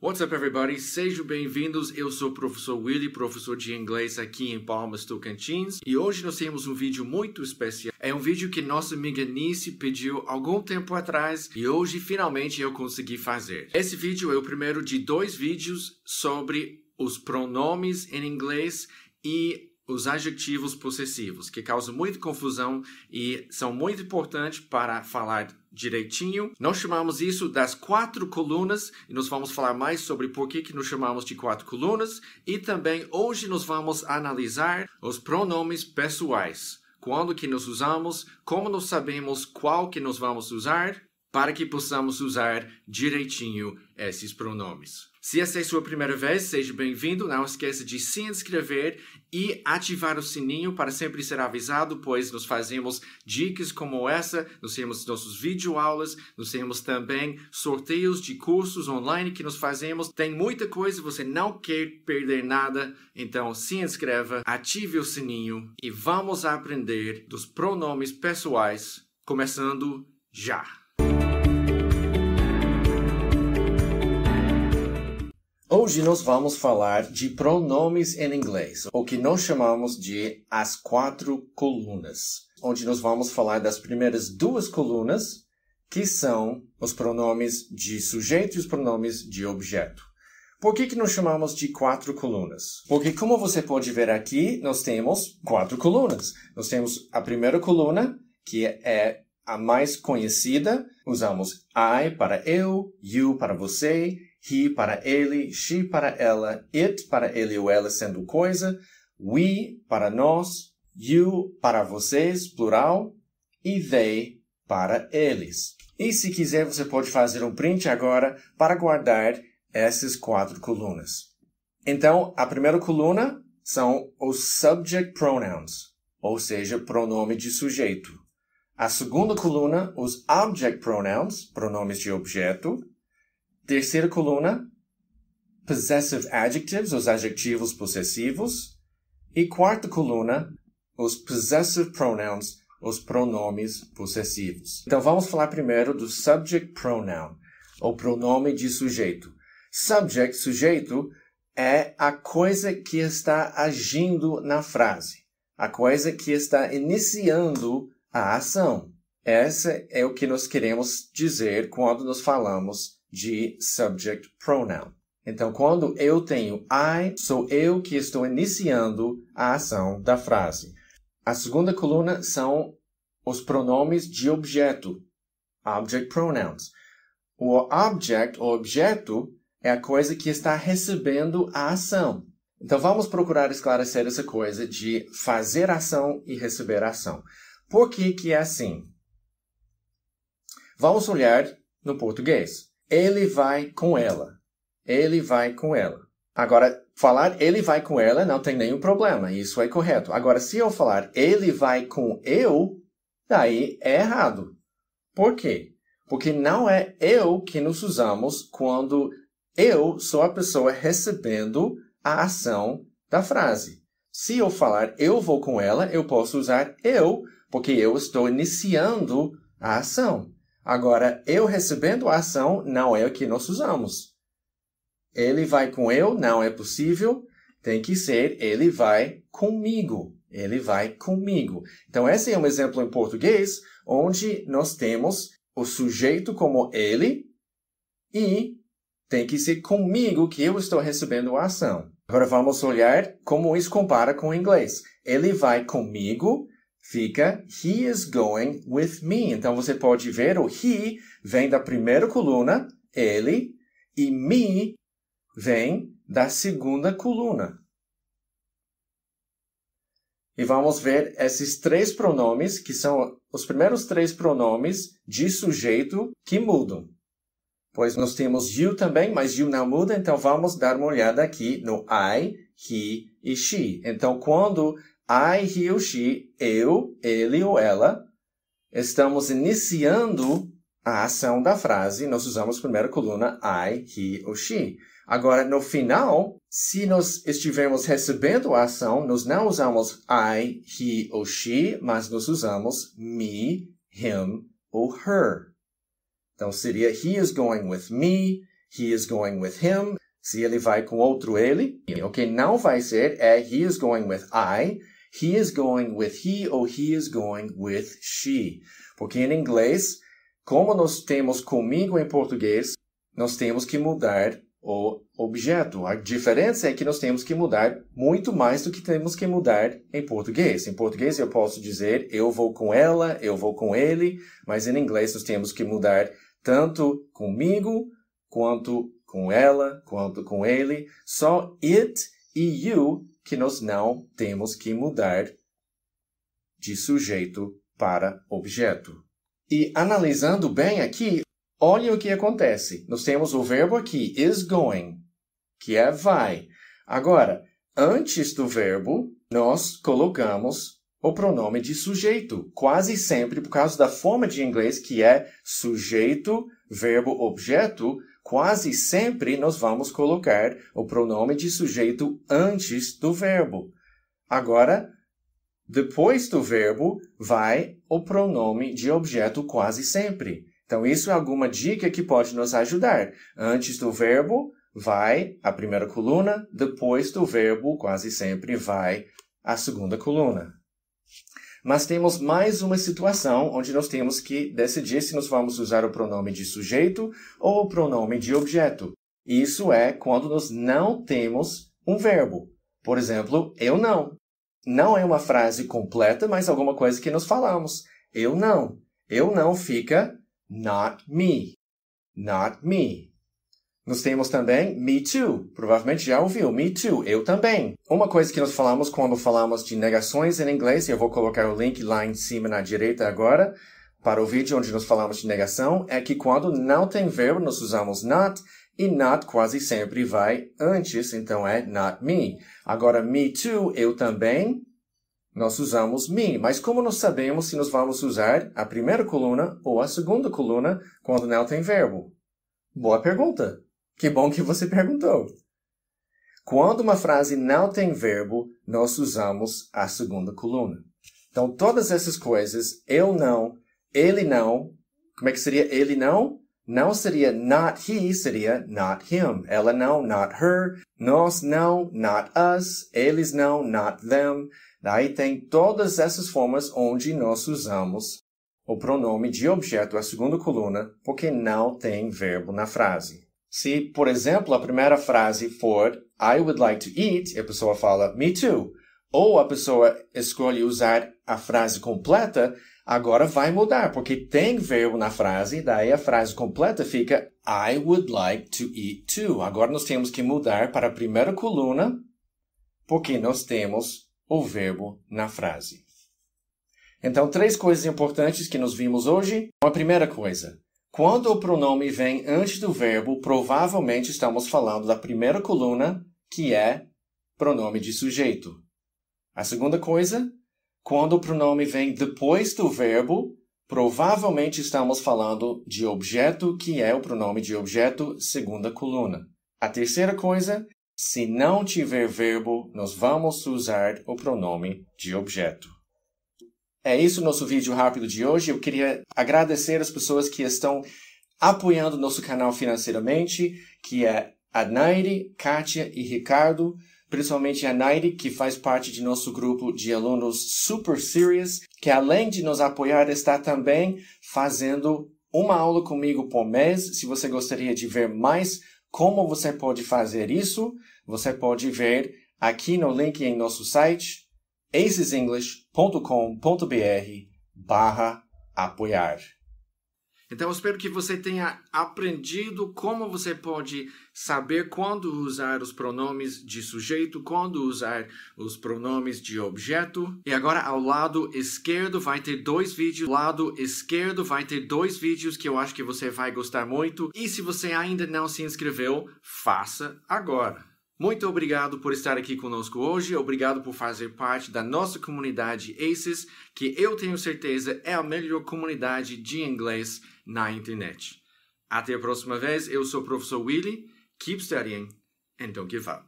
What's up, everybody? Sejam bem-vindos. Eu sou o professor Willy, professor de inglês aqui em Palmas Tocantins, e hoje nós temos um vídeo muito especial. É um vídeo que nossa amiga Nice pediu algum tempo atrás e hoje finalmente eu consegui fazer. Esse vídeo é o primeiro de dois vídeos sobre os pronomes em inglês e os adjetivos possessivos, que causam muita confusão e são muito importantes para falar direitinho. Nós chamamos isso das quatro colunas e nós vamos falar mais sobre por que, que nos chamamos de quatro colunas e também hoje nós vamos analisar os pronomes pessoais. Quando que nós usamos, como nós sabemos qual que nós vamos usar para que possamos usar direitinho esses pronomes. Se essa é a sua primeira vez, seja bem-vindo. Não esqueça de se inscrever e ativar o sininho para sempre ser avisado, pois nós fazemos dicas como essa, nós temos nossos videoaulas, nós temos também sorteios de cursos online que nós fazemos. Tem muita coisa, você não quer perder nada, então se inscreva, ative o sininho e vamos aprender dos pronomes pessoais, começando já. Hoje nós vamos falar de pronomes em inglês, o que nós chamamos de as quatro colunas, onde nós vamos falar das primeiras duas colunas, que são os pronomes de sujeito e os pronomes de objeto. Por que, que nós chamamos de quatro colunas? Porque, como você pode ver aqui, nós temos quatro colunas. Nós temos a primeira coluna, que é a mais conhecida. Usamos I para eu, you para você, he para ele, she para ela, it para ele ou ela sendo coisa, we para nós, you para vocês, plural, e they para eles. E se quiser, você pode fazer um print agora para guardar essas quatro colunas. Então, a primeira coluna são os subject pronouns, ou seja, pronome de sujeito. A segunda coluna, os object pronouns, pronomes de objeto. Terceira coluna, possessive adjectives, os adjetivos possessivos. E quarta coluna, os possessive pronouns, os pronomes possessivos. Então vamos falar primeiro do subject pronoun, ou pronome de sujeito. Subject, sujeito, é a coisa que está agindo na frase, a coisa que está iniciando a ação. Essa é o que nós queremos dizer quando nós falamos de subject pronoun. Então, quando eu tenho I, sou eu que estou iniciando a ação da frase. A segunda coluna são os pronomes de objeto, object pronouns. O object, o objeto, é a coisa que está recebendo a ação. Então vamos procurar esclarecer essa coisa de fazer ação e receber ação. Por que, que é assim? Vamos olhar no português. Ele vai com ela. Ele vai com ela. Agora, falar ele vai com ela não tem nenhum problema, isso é correto. Agora, se eu falar ele vai com eu, daí é errado. Por quê? Porque não é eu que nos usamos quando eu sou a pessoa recebendo a ação da frase. Se eu falar eu vou com ela, eu posso usar eu, porque eu estou iniciando a ação. Agora, eu recebendo a ação, não é o que nós usamos. Ele vai com eu, não é possível. Tem que ser ele vai comigo. Ele vai comigo. Então, esse é um exemplo em português onde nós temos o sujeito como ele e tem que ser comigo que eu estou recebendo a ação. Agora vamos olhar como isso compara com o inglês. Ele vai comigo fica he is going with me. Então você pode ver o he vem da primeira coluna, ele, e me vem da segunda coluna. E vamos ver esses três pronomes, que são os primeiros três pronomes de sujeito que mudam. Pois nós temos you também, mas you não muda, então vamos dar uma olhada aqui no I, he e she. Então, quando I, he ou she, eu, ele ou ela, estamos iniciando a ação da frase, nós usamos primeira coluna I, he ou she. Agora, no final, se nós estivermos recebendo a ação, nós não usamos I, he ou she, mas nós usamos me, him ou her. Então seria he is going with me, he is going with him. Se ele vai com outro ele, o que não vai ser é he is going with I, He is going with he ou he is going with she. Porque em inglês, como nós temos comigo em português, nós temos que mudar o objeto. A diferença é que nós temos que mudar muito mais do que temos que mudar em português. Em português eu posso dizer eu vou com ela, eu vou com ele, mas em inglês nós temos que mudar tanto comigo quanto com ela, quanto com ele. Só it e you que nós não temos que mudar de sujeito para objeto. E analisando bem aqui, olha o que acontece. Nós temos o verbo aqui, is going, que é vai. Agora, antes do verbo, nós colocamos o pronome de sujeito, quase sempre por causa da forma de inglês que é sujeito, verbo, objeto, quase sempre nós vamos colocar o pronome de sujeito antes do verbo. Agora, depois do verbo, vai o pronome de objeto quase sempre. Então, isso é alguma dica que pode nos ajudar. Antes do verbo, vai a primeira coluna, depois do verbo, quase sempre vai a segunda coluna. Mas temos mais uma situação onde nós temos que decidir se nós vamos usar o pronome de sujeito ou o pronome de objeto. Isso é quando nós não temos um verbo. Por exemplo, eu não. Não é uma frase completa, mas alguma coisa que nós falamos. Eu não. Eu não fica not me. Not me. Nós temos também Me Too. Provavelmente já ouviu Me Too, eu também. Uma coisa que nós falamos quando falamos de negações em inglês, e eu vou colocar o link lá em cima na direita agora, para o vídeo onde nós falamos de negação, é que quando não tem verbo, nós usamos not, e not quase sempre vai antes, então é not me. Agora, me too, eu também, nós usamos me. Mas como nós sabemos se nós vamos usar a primeira coluna ou a segunda coluna quando não tem verbo? Boa pergunta! Que bom que você perguntou. Quando uma frase não tem verbo, nós usamos a segunda coluna. Então, todas essas coisas, eu não, ele não, como é que seria ele não? Não seria not he, seria not him. Ela não, not her. Nós não, not us. Eles não, not them. Daí tem todas essas formas onde nós usamos o pronome de objeto, a segunda coluna, porque não tem verbo na frase. Se, por exemplo, a primeira frase for I would like to eat, a pessoa fala me too. Ou a pessoa escolhe usar a frase completa, agora vai mudar, porque tem verbo na frase, daí a frase completa fica I would like to eat too. Agora nós temos que mudar para a primeira coluna, porque nós temos o verbo na frase. Então, três coisas importantes que nós vimos hoje. A primeira coisa, quando o pronome vem antes do verbo, provavelmente estamos falando da primeira coluna, que é pronome de sujeito. A segunda coisa, quando o pronome vem depois do verbo, provavelmente estamos falando de objeto, que é o pronome de objeto, segunda coluna. A terceira coisa, se não tiver verbo, nós vamos usar o pronome de objeto. É isso o nosso vídeo rápido de hoje. Eu queria agradecer as pessoas que estão apoiando nosso canal financeiramente, que é a Naire, Kátia e Ricardo, principalmente a Naire, que faz parte de nosso grupo de alunos Super Serious, que além de nos apoiar, está também fazendo uma aula comigo por mês. Se você gostaria de ver mais como você pode fazer isso, você pode ver aqui no link em nosso site acesenglish.com.br barra apoiar. Então, eu espero que você tenha aprendido como você pode saber quando usar os pronomes de sujeito, quando usar os pronomes de objeto. E agora, ao lado esquerdo, vai ter dois vídeos. Ao lado esquerdo, vai ter dois vídeos que eu acho que você vai gostar muito. E se você ainda não se inscreveu, faça agora. Muito obrigado por estar aqui conosco hoje, obrigado por fazer parte da nossa comunidade ACES, que eu tenho certeza é a melhor comunidade de inglês na internet. Até a próxima vez, eu sou o professor Willie. keep studying and don't give up.